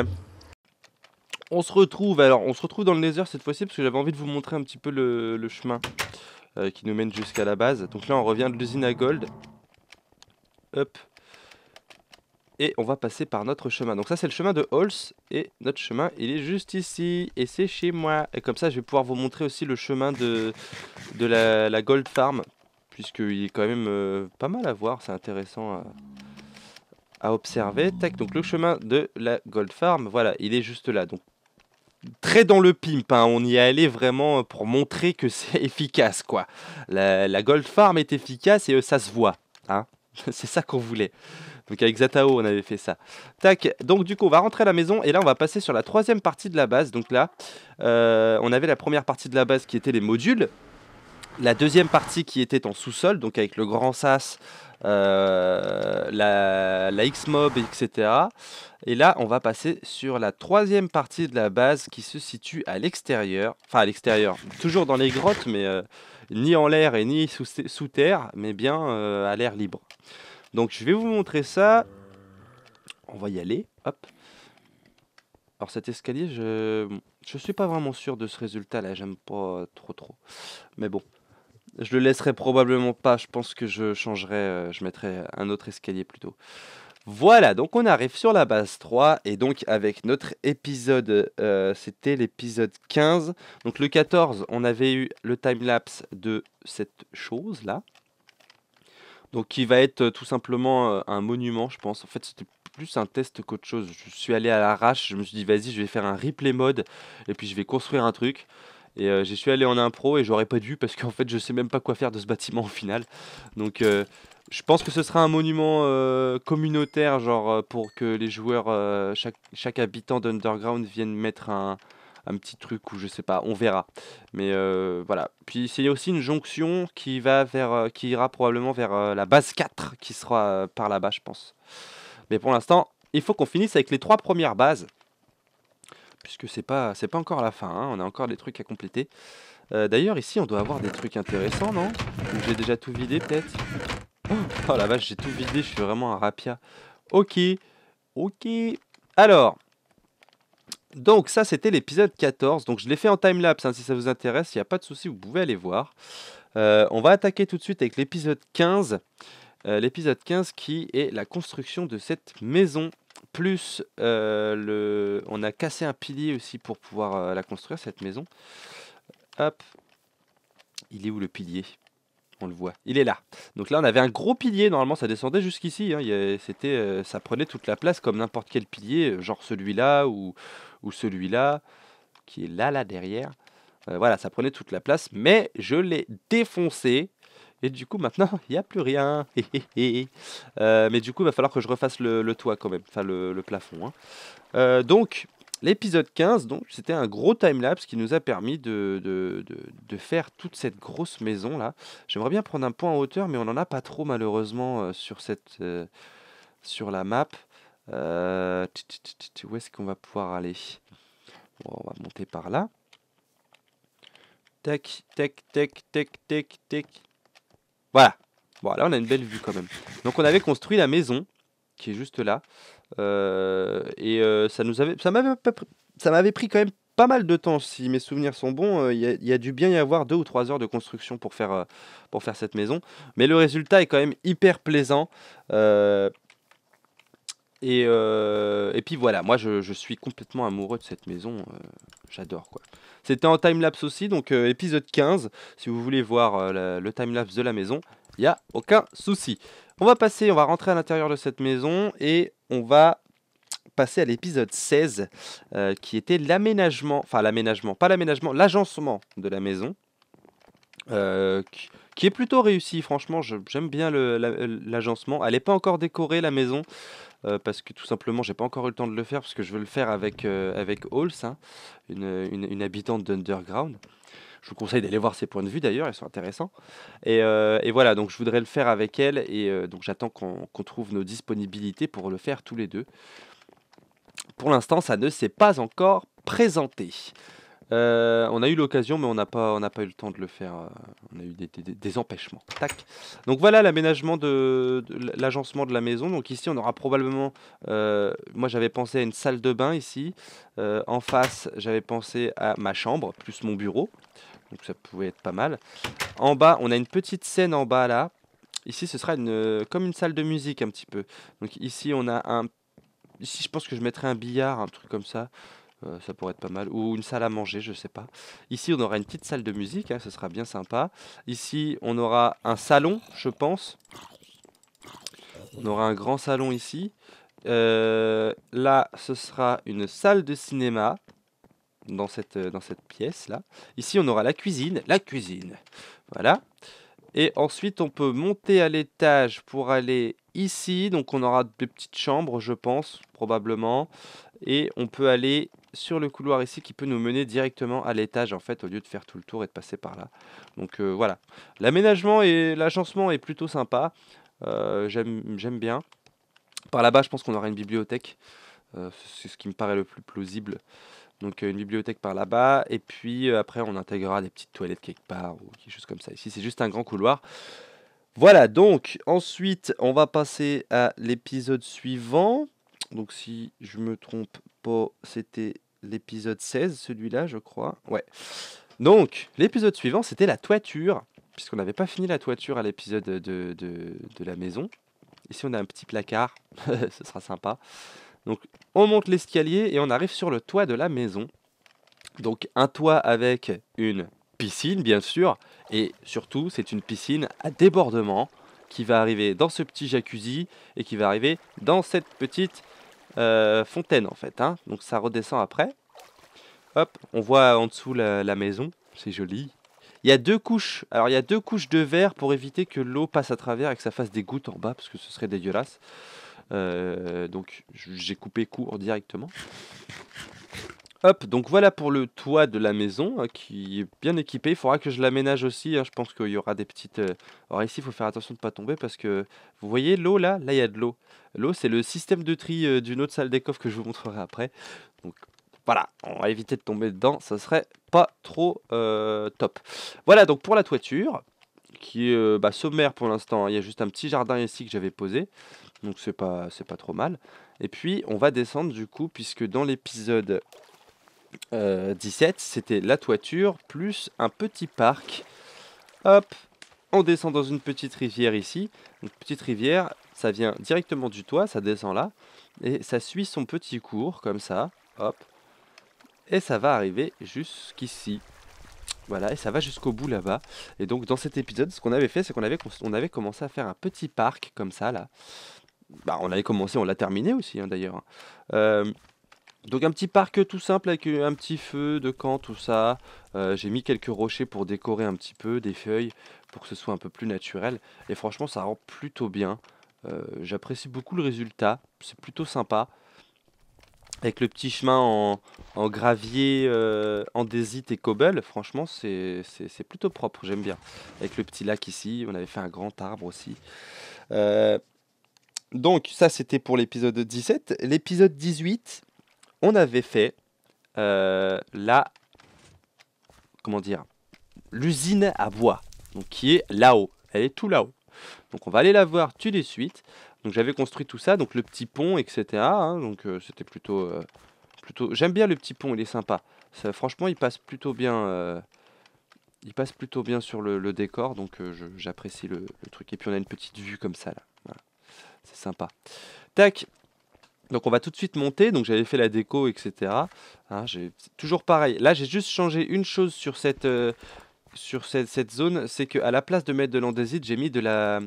On se retrouve, alors, on se retrouve dans le Nether cette fois-ci, parce que j'avais envie de vous montrer un petit peu le chemin qui nous mène jusqu'à la base. Donc là, on revient de l'usine à gold. Hop, et on va passer par notre chemin. Donc ça c'est le chemin de Halls et notre chemin il est juste ici et c'est chez moi. Et comme ça je vais pouvoir vous montrer aussi le chemin de, de la, Gold Farm puisqu'il est quand même euh, pas mal à voir, c'est intéressant à, observer. Tac, donc le chemin de la Gold Farm, voilà, il est juste là. Donc très dans le pimp, hein. on y est allé vraiment pour montrer que [LAUGHS] c'est efficace quoi. La, la, Gold Farm est efficace et euh, ça se voit, hein. [LAUGHS] c'est ça qu'on voulait. Donc avec Zatao, on avait fait ça. Tac, donc du coup, on va rentrer à la maison et là, on va passer sur la troisième partie de la base. Donc là, euh, on avait la première partie de la base qui était les modules. La deuxième partie qui était en sous-sol, donc avec le grand sas, euh, la, X-Mob, etc. Et là, on va passer sur la troisième partie de la base qui se situe à l'extérieur. Enfin, à l'extérieur, toujours dans les grottes, mais euh, ni en l'air et ni sous, terre, mais bien à l'air libre. Donc je vais vous montrer ça. On va y aller. Hop. Alors cet escalier, je ne suis pas vraiment sûr de ce résultat là. J'aime pas trop trop. Mais bon, je le laisserai probablement pas. Je pense que je changerai. Euh, je mettrai un autre escalier plutôt. Voilà, donc on arrive sur la base 3 et donc avec notre épisode, euh, c'était l'épisode 15. Donc le 14, on avait eu le time-lapse de cette chose-là. Donc qui va être euh, tout simplement euh, un monument, je pense. En fait, c'était plus un test qu'autre chose. Je suis allé à l'arrache, je me suis dit vas-y, je vais faire un replay mode et puis je vais construire un truc. Et euh, j'y suis allé en impro et j'aurais pas dû parce qu'en fait je sais même pas quoi faire de ce bâtiment au final. Donc je pense que ce sera un monument communautaire, genre pour que les joueurs, chaque, chaque habitant d'Underground vienne mettre un, un petit truc ou je sais pas, on verra. Mais euh, voilà. Puis c'est aussi une jonction qui va vers, euh, qui ira probablement vers euh, la base 4 qui sera par là-bas, je pense. Mais pour l'instant, il faut qu'on finisse avec les trois premières bases. Puisque c'est pas, c'est pas encore la fin, hein. on a encore des trucs à compléter. D'ailleurs, ici, on doit avoir des trucs intéressants, non J'ai déjà tout vidé, peut-être Oh la vache, j'ai tout vidé, je suis vraiment un rapia. Ok, ok. Alors, donc ça, c'était l'épisode 14. Donc je l'ai fait en timelapse. Hein, si ça vous intéresse, il n'y a pas de souci, vous pouvez aller voir. Euh, on va attaquer tout de suite avec l'épisode 15. Euh, l'épisode 15 qui est la construction de cette maison. Plus euh, le... on a cassé un pilier aussi pour pouvoir la construire, cette maison. Hop. Il est où le pilier on le voit. Il est là. Donc là, on avait un gros pilier. Normalement, ça descendait jusqu'ici. Hein. C'était, ça prenait toute la place comme n'importe quel pilier, genre celui-là ou, ou celui-là, qui est là, là, derrière. Euh, voilà, ça prenait toute la place, mais je l'ai défoncé. Et du coup, maintenant, [LAUGHS] il n'y a plus rien. [LAUGHS] Euh, mais du coup, il va falloir que je refasse le, toit quand même, enfin le, plafond. Hein. Euh, donc, l'épisode 15, donc c'était un gros time-lapse qui nous a permis de, faire toute cette grosse maison là. J'aimerais bien prendre un point en hauteur, mais on n'en a pas trop malheureusement sur, cette, sur la map. Euh, où est-ce qu'on va pouvoir aller On va monter par là. Tac, tac, tac, tac, tac, tac. Voilà. Bon, là, on a une belle vue quand même. Donc, on avait construit la maison qui est juste là. Euh, et euh, ça nous avait, ça m'avait, ça m'avait pris quand même pas mal de temps, si mes souvenirs sont bons. Il y, y, a dû bien y avoir deux ou trois heures de construction pour faire, pour faire cette maison. Mais le résultat est quand même hyper plaisant. Euh, et, puis voilà, moi je, suis complètement amoureux de cette maison. Euh, j'adore quoi. C'était en timelapse aussi, donc euh, épisode 15. Si vous voulez voir le le timelapse de la maison, il n'y a aucun souci. On va passer, on va rentrer à l'intérieur de cette maison et on va passer à l'épisode 16 qui était l'aménagement, enfin l'aménagement, pas l'aménagement, l'agencement de la maison. qui est plutôt réussi. Franchement, j'aime bien l'agencement. Elle n'est pas encore décorée, la maison. Euh, parce que tout simplement, j'ai pas encore eu le temps de le faire, parce que je veux le faire avec, euh, Halls, hein, une, habitante d'Underground. Je vous conseille d'aller voir ses points de vue d'ailleurs, ils sont intéressants. Et, euh, voilà, donc je voudrais le faire avec elle, et donc j'attends qu'on trouve nos disponibilités pour le faire tous les deux. Pour l'instant, ça ne s'est pas encore présenté. Euh, on a eu l'occasion, mais on n'a pas, on pas eu le temps de le faire. Euh, on a eu des, empêchements. Tac. Donc voilà l'aménagement de, l'agencement de la maison. Donc ici, on aura probablement. Euh, moi, j'avais pensé à une salle de bain ici. en face, j'avais pensé à ma chambre plus mon bureau. Donc ça pouvait être pas mal. En bas, on a une petite scène en bas là. Ici, ce sera une, comme une salle de musique un petit peu. Donc ici, on a un. Ici, je pense que je mettrai un billard, un truc comme ça. Euh, ça pourrait être pas mal. Ou une salle à manger, je sais pas. Ici, on aura une petite salle de musique, ça hein, ce sera bien sympa. Ici, on aura un salon, je pense. On aura un grand salon ici. Euh, là, ce sera une salle de cinéma dans cette, dans cette pièce-là. Ici, on aura la cuisine. La cuisine. Voilà. Et ensuite, on peut monter à l'étage pour aller ici. Donc, on aura des petites chambres, je pense, probablement. Et on peut aller sur le couloir ici qui peut nous mener directement à l'étage en fait au lieu de faire tout le tour et de passer par là. Donc euh, voilà. L'aménagement et l'agencement est plutôt sympa. Euh, j'aime bien. Par là-bas je pense qu'on aura une bibliothèque. Euh, c'est ce qui me paraît le plus plausible. Donc une bibliothèque par là-bas. Et puis après on intégrera des petites toilettes quelque part ou quelque chose comme ça. Ici c'est juste un grand couloir. Voilà donc ensuite on va passer à l'épisode suivant. Donc si je me trompe pas, c'était l'épisode 16, celui-là, je crois. Ouais. Donc, l'épisode suivant, c'était la toiture, puisqu'on n'avait pas fini la toiture à l'épisode de, de, la maison. Ici, on a un petit placard, [LAUGHS] ce sera sympa. Donc, on monte l'escalier et on arrive sur le toit de la maison. Donc, un toit avec une piscine, bien sûr, et surtout, c'est une piscine à débordement qui va arriver dans ce petit jacuzzi et qui va arriver dans cette petite euh, fontaine en fait. Hein. Donc ça redescend après. Hop, on voit en dessous la, maison. C'est joli. Il y a deux couches. Alors il y a deux couches de verre pour éviter que l'eau passe à travers et que ça fasse des gouttes en bas parce que ce serait dégueulasse. Euh, donc j'ai coupé court directement. Hop, donc voilà pour le toit de la maison hein, qui est bien équipé. Il faudra que je l'aménage aussi. Hein. je pense qu'il y aura des petites. Alors euh, ici, il faut faire attention de ne pas tomber parce que vous voyez l'eau là Là, il y a de l'eau. L'eau, c'est le système de tri euh, d'une autre salle des coffres que je vous montrerai après. Donc voilà, on va éviter de tomber dedans. Ça serait pas trop euh, top. Voilà donc pour la toiture qui est bah, sommaire pour l'instant. Hein. Il y a juste un petit jardin ici que j'avais posé. Donc c'est pas, c'est pas trop mal. Et puis on va descendre du coup puisque dans l'épisode 17, euh, c'était la toiture plus un petit parc. Hop, on descend dans une petite rivière ici. Une petite rivière, ça vient directement du toit, ça descend là. Et ça suit son petit cours, comme ça. Hop. Et ça va arriver jusqu'ici. Voilà, et ça va jusqu'au bout là-bas. Et donc dans cet épisode, ce qu'on avait fait, c'est qu'on avait, commencé à faire un petit parc comme ça là. Bah, on avait commencé, on l'a terminé aussi hein, d'ailleurs. Euh, donc un petit parc tout simple avec euh, un petit feu de camp, tout ça. Euh, j'ai mis quelques rochers pour décorer un petit peu, des feuilles, pour que ce soit un peu plus naturel. Et franchement, ça rend plutôt bien. Euh, j'apprécie beaucoup le résultat, c'est plutôt sympa. Avec le petit chemin en, gravier, en désite et cobble, franchement, c'est plutôt propre, j'aime bien. Avec le petit lac ici, on avait fait un grand arbre aussi. donc ça, c'était pour l'épisode 17. L'épisode 18, on avait fait euh, la. Comment dire L'usine à bois, donc qui est là-haut. Elle est tout là-haut. Donc on va aller la voir tout de suite. Donc j'avais construit tout ça, donc le petit pont, etc. Hein. donc euh, c'était plutôt, euh, plutôt. J'aime bien le petit pont, il est sympa. franchement, il passe plutôt bien. il passe plutôt bien sur le, décor, donc j'apprécie le, truc. Et puis on a une petite vue comme ça là. C'est sympa. Tac. Donc on va tout de suite monter, donc j'avais fait la déco, etc. Hein, toujours pareil, là j'ai juste changé une chose sur cette, euh, sur cette, zone, c'est qu'à la place de mettre de l'andésite, j'ai mis de la,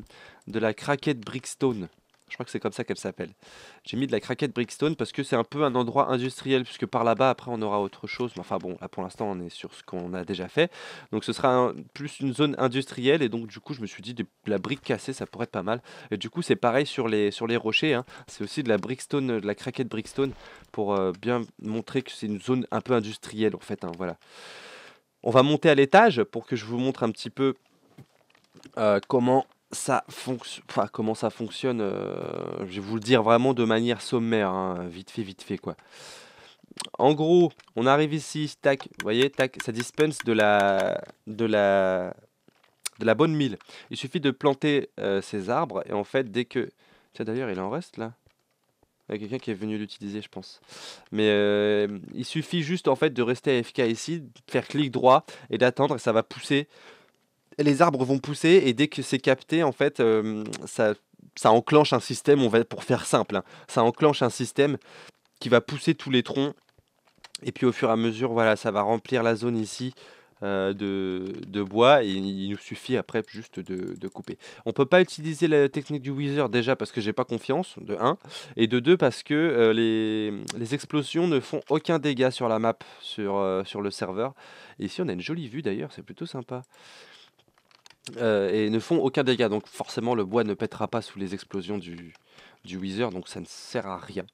de la craquette brickstone. Je crois que c'est comme ça qu'elle s'appelle. J'ai mis de la craquette Brickstone parce que c'est un peu un endroit industriel, puisque par là-bas, après, on aura autre chose. Mais enfin bon, là pour l'instant, on est sur ce qu'on a déjà fait. Donc ce sera plus une zone industrielle. Et donc, du coup, je me suis dit, de la brique cassée, ça pourrait être pas mal. Et du coup, c'est pareil sur les, sur les rochers. Hein. C'est aussi de la Brickstone, de la craquette Brickstone, pour euh, bien montrer que c'est une zone un peu industrielle, en fait. Hein, voilà. On va monter à l'étage pour que je vous montre un petit peu euh, comment ça fonctionne, comment ça fonctionne, euh, je vais vous le dire vraiment de manière sommaire, hein, vite fait, vite fait quoi. En gros, on arrive ici, tac, vous voyez, tac, ça dispense de la, de la, de la bonne mille. Il suffit de planter euh, ces arbres et en fait, dès que, tiens d'ailleurs, il en reste là. Il y a quelqu'un qui est venu l'utiliser, je pense. Mais euh, il suffit juste en fait de rester FK ici, de faire clic droit et d'attendre et ça va pousser les arbres vont pousser et dès que c'est capté, en fait, ça, ça enclenche un système, on va, pour faire simple, hein, ça enclenche un système qui va pousser tous les troncs. Et puis au fur et à mesure, voilà, ça va remplir la zone ici euh, de, bois et il nous suffit après juste de, couper. On peut pas utiliser la technique du Weezer déjà parce que j'ai pas confiance, de 1, et de 2 parce que euh, les, explosions ne font aucun dégât sur la map, sur, euh, sur le serveur. Et ici on a une jolie vue d'ailleurs, c'est plutôt sympa. Euh, et ne font aucun dégât. Donc forcément, le bois ne pètera pas sous les explosions du, du Wither, donc ça ne sert à rien.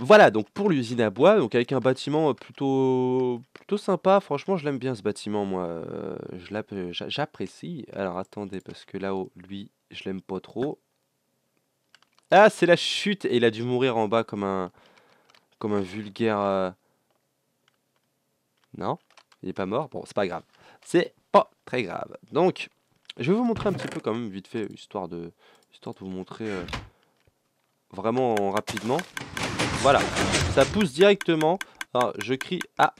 Voilà, donc pour l'usine à bois, donc avec un bâtiment plutôt, plutôt sympa. Franchement, je l'aime bien ce bâtiment, moi. Euh, j'apprécie. Alors attendez, parce que là-haut, lui, je l'aime pas trop. Ah, c'est la chute Et il a dû mourir en bas comme un, comme un vulgaire... Euh, non Il est pas mort Bon, c'est pas grave. C'est pas très grave. Donc, je vais vous montrer un petit peu quand même vite fait, histoire de, histoire de vous montrer euh, vraiment rapidement. Voilà, ça pousse directement. Alors, je crie... Ah,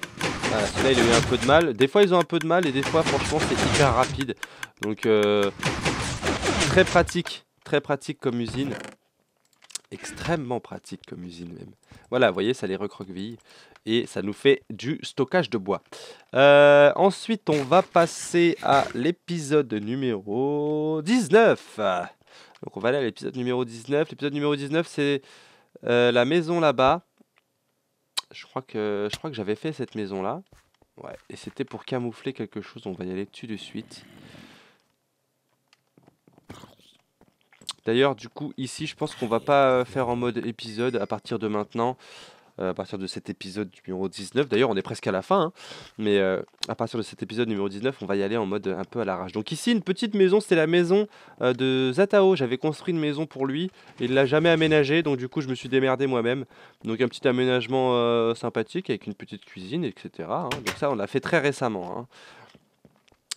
ah celui-là il a eu un peu de mal. Des fois ils ont un peu de mal et des fois franchement c'est hyper rapide. Donc euh, très pratique, très pratique comme usine. Extrêmement pratique comme usine même. Voilà, vous voyez, ça les recroqueville et ça nous fait du stockage de bois. Euh, ensuite, on va passer à l'épisode numéro 19. Donc on va aller à l'épisode numéro 19. L'épisode numéro 19, c'est euh, la maison là-bas. Je crois que je crois que j'avais fait cette maison là. Ouais, et c'était pour camoufler quelque chose. On va y aller dessus de suite. D'ailleurs, du coup, ici, je pense qu'on va pas euh, faire en mode épisode à partir de maintenant. Euh, à partir de cet épisode numéro 19. D'ailleurs, on est presque à la fin, hein. mais euh, à partir de cet épisode numéro 19, on va y aller en mode un peu à l'arrache. Donc ici, une petite maison, c'est la maison euh, de Zatao. J'avais construit une maison pour lui, il l'a jamais aménagée, donc du coup, je me suis démerdé moi-même. Donc un petit aménagement sympathique avec une petite cuisine, etc. Hein. Donc ça, on l'a fait très récemment. Hein.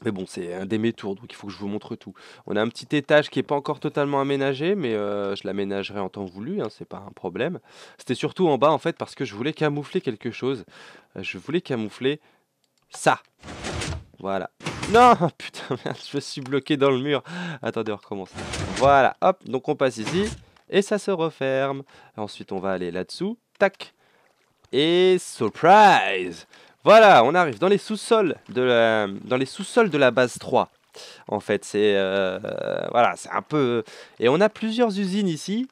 Mais bon, c'est un des métours, donc il faut que je vous montre tout. On a un petit étage qui n'est pas encore totalement aménagé, mais euh, je l'aménagerai en temps voulu, hein, c'est pas un problème. C'était surtout en bas, en fait, parce que je voulais camoufler quelque chose. Euh, je voulais camoufler ça. Voilà. Non [LAUGHS] Putain, merde, je me suis bloqué dans le mur. Attendez, on recommence. Voilà, hop, donc on passe ici, et ça se referme. Ensuite, on va aller là-dessous, tac. Et surprise voilà, on arrive dans les sous-sols de la, dans les sous-sols de la base 3. En fait, c'est euh, voilà, c'est un peu et on a plusieurs usines ici.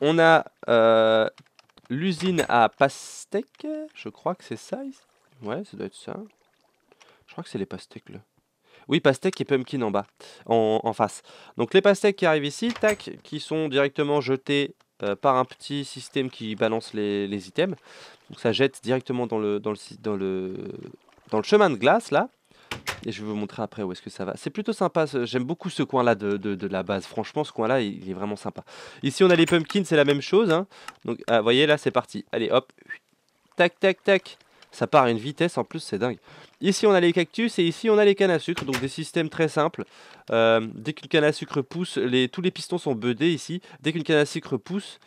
On a euh, l'usine à pastèques, je crois que c'est ça. Ouais, ça doit être ça. Je crois que c'est les pastèques là. Oui, pastèques et pumpkin en bas, en, en, face. Donc les pastèques qui arrivent ici, tac, qui sont directement jetées euh, par un petit système qui balance les, items. Donc ça jette directement dans le, dans, le, dans, le, dans le chemin de glace là. Et je vais vous montrer après où est-ce que ça va. C'est plutôt sympa, j'aime beaucoup ce coin-là de, la base. Franchement, ce coin-là, il, est vraiment sympa. Ici, on a les pumpkins, c'est la même chose. Hein. Donc, ah, vous voyez, là, c'est parti. Allez, hop. Tac, tac, tac ça part à une vitesse en plus, c'est dingue. Ici on a les cactus et ici on a les cannes à sucre, donc des systèmes très simples. Euh, dès qu'une canne à sucre pousse, tous les pistons sont budés ici. Dès qu'une canne à sucre pousse,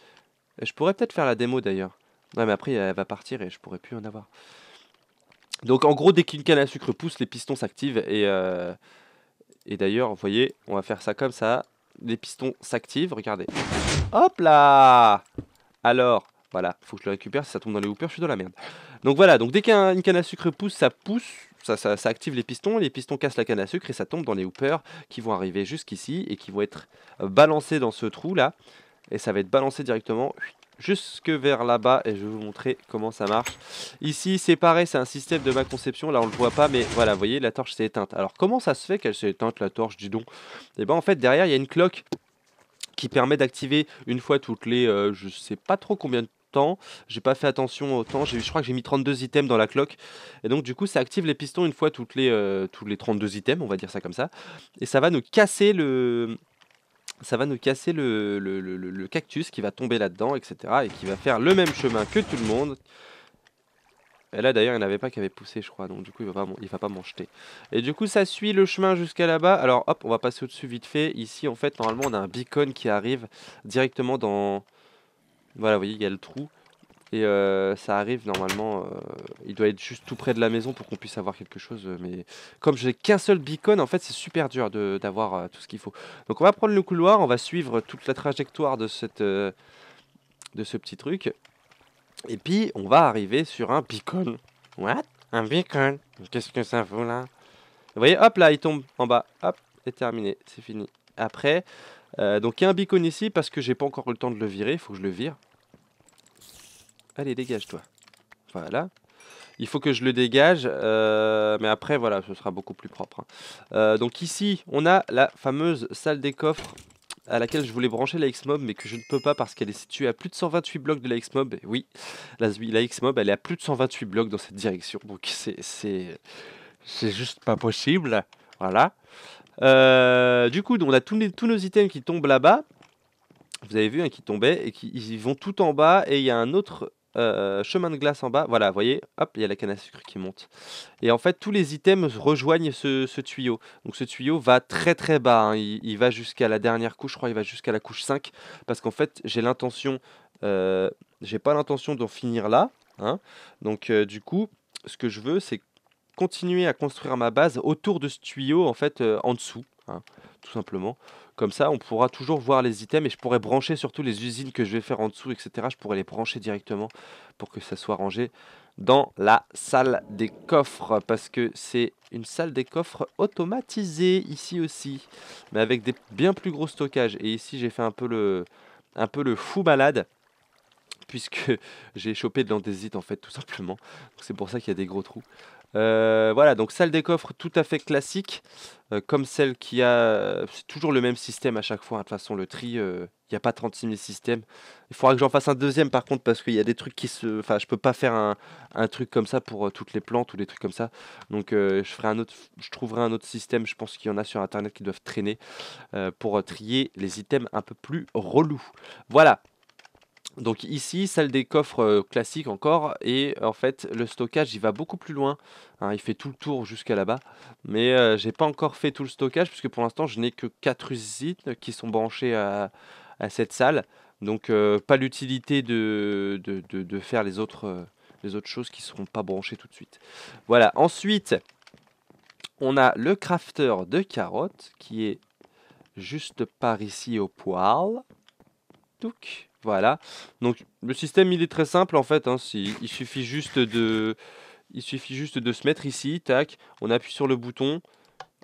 euh, je pourrais peut-être faire la démo d'ailleurs. Ouais mais après elle va partir et je pourrais plus en avoir. Donc en gros dès qu'une canne à sucre pousse, les pistons s'activent et, euh, et d'ailleurs vous voyez, on va faire ça comme ça. Les pistons s'activent, regardez. Hop là Alors, voilà, faut que je le récupère. Si ça tombe dans les hoopers, je suis dans la merde. Donc voilà, donc dès qu'une canne à sucre pousse, ça pousse, ça, ça, active les pistons, les pistons cassent la canne à sucre et ça tombe dans les hoopers qui vont arriver jusqu'ici et qui vont être euh, balancés dans ce trou là. Et ça va être balancé directement jusque vers là-bas et je vais vous montrer comment ça marche. Ici, c'est pareil, c'est un système de ma conception. Là, on le voit pas, mais voilà, vous voyez, la torche s'est éteinte. Alors, comment ça se fait qu'elle s'est éteinte, la torche, dis donc Et eh ben, en fait, derrière, il y a une cloque qui permet d'activer une fois toutes les, euh, je sais pas trop combien de temps. J'ai pas fait attention au temps. Je crois que j'ai mis 32 items dans la cloque. Et donc, du coup, ça active les pistons une fois toutes les, euh, tous les 32 items, on va dire ça comme ça. Et ça va nous casser le. Ça va nous casser le, le, cactus qui va tomber là-dedans, etc. Et qui va faire le même chemin que tout le monde. Et là d'ailleurs il n'y avait pas qui avait poussé je crois donc du coup il va il va pas m'en Et du coup ça suit le chemin jusqu'à là-bas. Alors hop on va passer au-dessus vite fait. Ici en fait normalement on a un beacon qui arrive directement dans, voilà, vous voyez, il y a le trou. Et euh, ça arrive normalement, euh, il doit être juste tout près de la maison pour qu'on puisse avoir quelque chose. Euh, mais comme je n'ai qu'un seul beacon, en fait c'est super dur d'avoir tout ce qu'il faut. Donc on va prendre le couloir, on va suivre toute la trajectoire de, cette, de ce petit truc. Et puis on va arriver sur un beacon. What Un beacon Qu'est-ce que ça vaut là Vous voyez, hop là, il tombe en bas. Hop, c'est terminé, c'est fini. Après, euh, donc il y a un beacon ici parce que j'ai pas encore eu le temps de le virer, il faut que je le vire. Allez, dégage-toi. Voilà. Il faut que je le dégage, euh, mais après, voilà, ce sera beaucoup plus propre. Hein. Euh, donc ici, on a la fameuse salle des coffres à laquelle je voulais brancher la X-Mob, mais que je ne peux pas parce qu'elle est située à plus de 128 blocs de la X-Mob. Oui, la, la X-Mob, elle est à plus de 128 blocs dans cette direction, donc c'est juste pas possible. Voilà. Euh, du coup, on a tous, les, nos items qui tombent là-bas. Vous avez vu, un hein, qui tombait et qui ils vont tout en bas. Et il y a un autre euh, chemin de glace en bas. Voilà, vous voyez, hop, il y a la canne à sucre qui monte. Et en fait, tous les items rejoignent ce, tuyau. Donc ce tuyau va très très bas. Hein. Il, va jusqu'à la dernière couche, je crois, il va jusqu'à la couche 5. Parce qu'en fait, j'ai l'intention, euh, j'ai pas l'intention d'en finir là. Hein. Donc du coup, ce que je veux, c'est continuer à construire ma base autour de ce tuyau en fait euh, en dessous, hein, tout simplement. Comme ça, on pourra toujours voir les items et je pourrais brancher surtout les usines que je vais faire en dessous, etc. Je pourrais les brancher directement pour que ça soit rangé dans la salle des coffres parce que c'est une salle des coffres automatisée ici aussi, mais avec des bien plus gros stockages. Et ici, j'ai fait un peu le, un peu le fou malade puisque [LAUGHS] j'ai chopé de l'andésite en fait tout simplement. C'est pour ça qu'il y a des gros trous. Euh, voilà, donc salle des coffres tout à fait classique, euh, comme celle qui a. Euh, c'est toujours le même système à chaque fois. Hein. De toute façon, le tri, il n'y a pas 36 000 systèmes. Il faudra que j'en fasse un deuxième par contre, parce qu'il y a des trucs qui se. Enfin, je peux pas faire un, truc comme ça pour toutes les plantes ou des trucs comme ça. Donc, je, ferai un autre... je trouverai un autre système. Je pense qu'il y en a sur internet qui doivent traîner pour trier les items un peu plus relous. Voilà. Donc ici, salle des coffres euh, classique encore, et en fait le stockage il va beaucoup plus loin. Hein. il fait tout le tour jusqu'à là-bas, mais euh, je n'ai pas encore fait tout le stockage puisque pour l'instant je n'ai que 4 usines qui sont branchées à, cette salle. Donc euh, pas l'utilité de, de, faire les autres, les autres choses qui ne seront pas branchées tout de suite. Voilà, ensuite on a le crafter de carottes qui est juste par ici au poil. Touc. Voilà. Donc le système il est très simple en fait. Hein. il suffit juste de, il suffit juste de se mettre ici, tac. On appuie sur le bouton.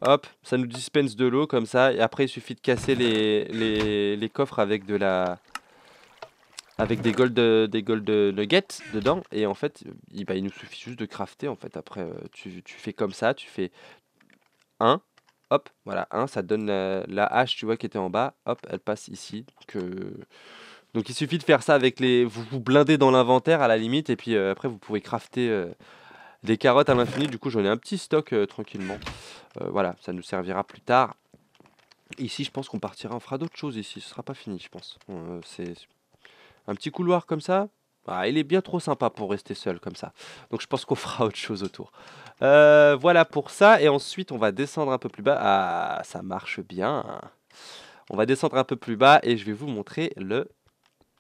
Hop, ça nous dispense de l'eau comme ça. Et après il suffit de casser les, les, coffres avec de la, avec des gold, des gold nuggets dedans. Et en fait, il, bah, il, nous suffit juste de crafter. En fait, après, euh, tu, fais comme ça, tu fais 1, hop, voilà, 1, ça donne la, hache, tu vois, qui était en bas. Hop, elle passe ici. que... Donc il suffit de faire ça avec les. Vous vous blindez dans l'inventaire à la limite, et puis euh, après vous pouvez crafter euh, des carottes à l'infini. Du coup, j'en ai un petit stock euh, tranquillement. voilà, ça nous servira plus tard. Ici, je pense qu'on partira, on fera d'autres choses ici. Ce sera pas fini, je pense. C'est un petit couloir comme ça. Ah, il est bien trop sympa pour rester seul comme ça. Donc je pense qu'on [LAUGHS] fera autre chose autour. voilà pour ça. Et ensuite, on va descendre un peu plus bas. Ah, ça marche bien. On va descendre un peu plus bas et je vais vous montrer le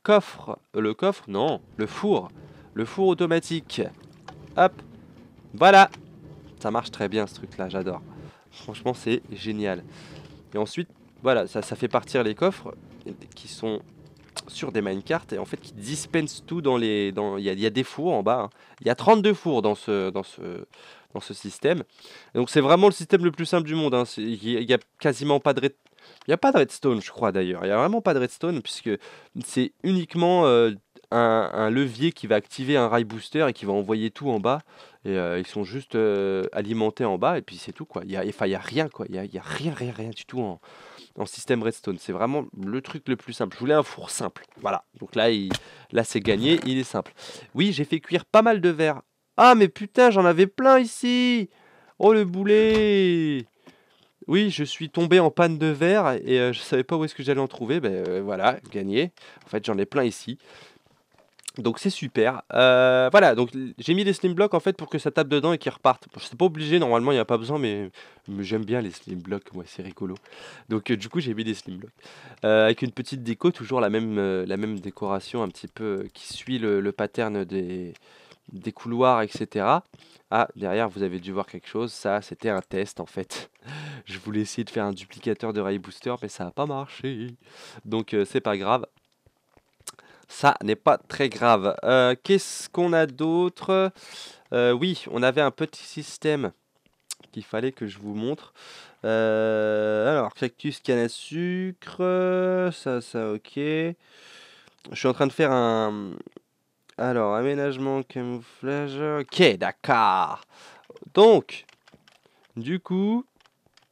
coffre, euh, le coffre, non, le four, le four automatique. Hop, voilà, ça marche très bien ce truc-là, j'adore. Franchement, c'est génial. Et ensuite, voilà, ça, fait partir les coffres qui sont sur des minecarts et en fait qui dispensent tout dans les... Il dans, y, a, y, a des fours en bas, hein. il y a 32 fours dans ce, dans ce, dans ce système. donc c'est vraiment le système le plus simple du monde, hein. il n'y a quasiment pas de, il n'y a pas de redstone, je crois d'ailleurs. Il n'y a vraiment pas de redstone, puisque c'est uniquement euh, un, levier qui va activer un rail booster et qui va envoyer tout en bas. Et euh, ils sont juste euh, alimentés en bas, et puis c'est tout. quoi. Il n'y a, y a rien, quoi. Il n'y a, a, rien, rien, rien du tout en, en système redstone. C'est vraiment le truc le plus simple. Je voulais un four simple. Voilà. Donc là, là c'est gagné, il est simple. Oui, j'ai fait cuire pas mal de verre. Ah, mais putain, j'en avais plein ici Oh, le boulet oui, je suis tombé en panne de verre et je euh, je savais pas où est-ce que j'allais en trouver. Ben euh, voilà, gagné. En fait, j'en ai plein ici. Donc c'est super. Euh, voilà, donc j'ai mis des slim blocks en fait pour que ça tape dedans et qu'ils repartent. je suis pas obligé, normalement il n'y a pas besoin, mais, j'aime bien les slim blocks, moi c'est rigolo. Donc du coup j'ai mis des slim blocks. avec une petite déco, toujours la même, la même décoration un petit peu qui suit le, le pattern des, des couloirs, etc. Ah, derrière, vous avez dû voir quelque chose. Ça, c'était un test, en fait. [LAUGHS] Je voulais essayer de faire un duplicateur de Rail Booster, mais ça n'a pas marché. Donc, euh, c'est pas grave. Ça n'est pas très grave. Euh, qu'est-ce qu'on a d'autre euh, Oui, on avait un petit système qu'il fallait que je vous montre. alors, cactus, canne à sucre. Ça, ça, ok. Je suis en train de faire un, alors, aménagement, camouflage. Ok, d'accord. Donc, du coup,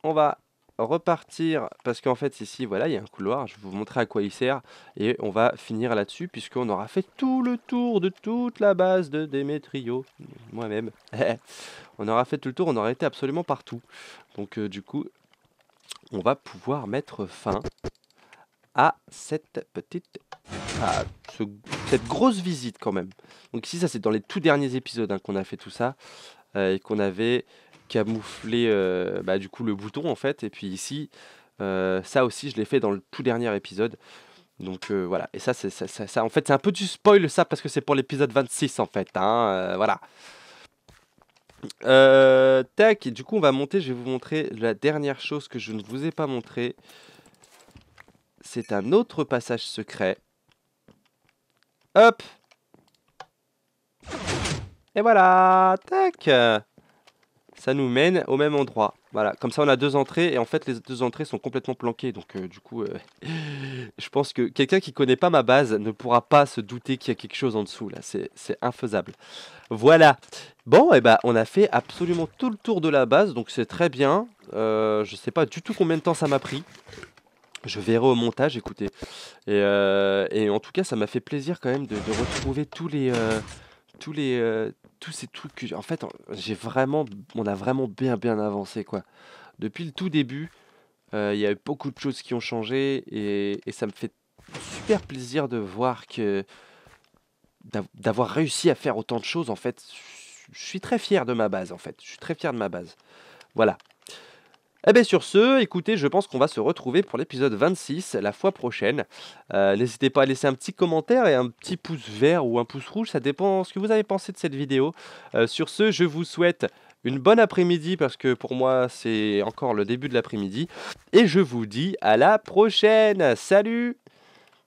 on va repartir parce qu'en fait ici voilà il y a un couloir je vais vous montrer à quoi il sert et on va finir là dessus puisqu'on aura fait tout le tour de toute la base de Démétrio. moi même [LAUGHS] on aura fait tout le tour on aura été absolument partout donc euh, du coup on va pouvoir mettre fin à cette petite cette grosse visite quand même. Donc ici, ça c'est dans les tout derniers épisodes hein, qu'on a fait tout ça euh, et qu'on avait camouflé euh, bah, du coup le bouton en fait. Et puis ici, euh, ça aussi, je l'ai fait dans le tout dernier épisode. Donc voilà, et ça, c'est ça, en fait, c'est un peu du spoil ça parce que c'est pour l'épisode 26 en fait. Hein, voilà. Euh, et du coup on va monter, je vais vous montrer la dernière chose que je ne vous ai pas montré. C'est un autre passage secret. Hop Et voilà Tac Ça nous mène au même endroit. Voilà, comme ça on a deux entrées et en fait les deux entrées sont complètement planquées. Donc euh, du coup, euh, [LAUGHS] je pense que quelqu'un qui connaît pas ma base ne pourra pas se douter qu'il y a quelque chose en dessous. Là, c'est infaisable. Voilà. Bon, et eh bah ben, on a fait absolument tout le tour de la base, donc c'est très bien. Je euh, je sais pas du tout combien de temps ça m'a pris. Je verrai au montage, écoutez. Euh, et, en tout cas, ça m'a fait plaisir quand même de, retrouver tous les, euh, tous les, euh, tous ces trucs. en fait, j'ai vraiment, on a vraiment bien, bien avancé quoi. Depuis le tout début, il y a eu beaucoup de choses qui ont changé et, et ça me fait super plaisir de voir que d'avoir réussi à faire autant de choses. En fait, je suis très fier de ma base. En fait, je suis très fier de ma base. Voilà. Eh bien sur ce, écoutez, je pense qu'on va se retrouver pour l'épisode 26 la fois prochaine. Euh, n'hésitez pas à laisser un petit commentaire et un petit pouce vert ou un pouce rouge, ça dépend ce que vous avez pensé de cette vidéo. Euh, sur ce, je vous souhaite une bonne après-midi parce que pour moi c'est encore le début de l'après-midi. Et je vous dis à la prochaine. Salut